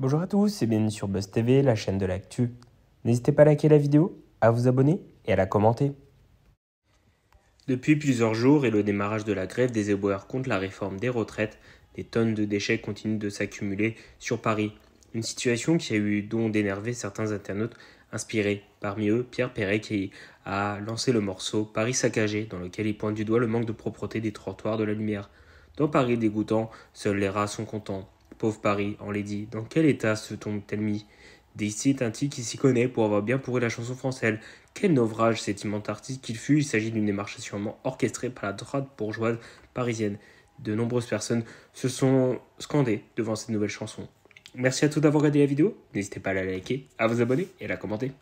Bonjour à tous et bienvenue sur Buzz TV, la chaîne de l'actu. N'hésitez pas à liker la vidéo, à vous abonner et à la commenter. Depuis plusieurs jours et le démarrage de la grève des éboueurs contre la réforme des retraites, des tonnes de déchets continuent de s'accumuler sur Paris. Une situation qui a eu don d'énerver certains internautes inspirés, parmi eux Pierre Perret qui a lancé le morceau Paris saccagé dans lequel il pointe du doigt le manque de propreté des trottoirs de la lumière. Dans Paris dégoûtant, seuls les rats sont contents. Pauvre Paris, on l'a dit. Dans quel état se tombe-t-elle mis D'ici est un type qui s'y connaît pour avoir bien pourri la chanson française. Quel naufrage cet immense artiste qu'il fut, il s'agit d'une démarche sûrement orchestrée par la droite bourgeoise parisienne. De nombreuses personnes se sont scandées devant cette nouvelle chanson. Merci à tous d'avoir regardé la vidéo, n'hésitez pas à la liker, à vous abonner et à la commenter.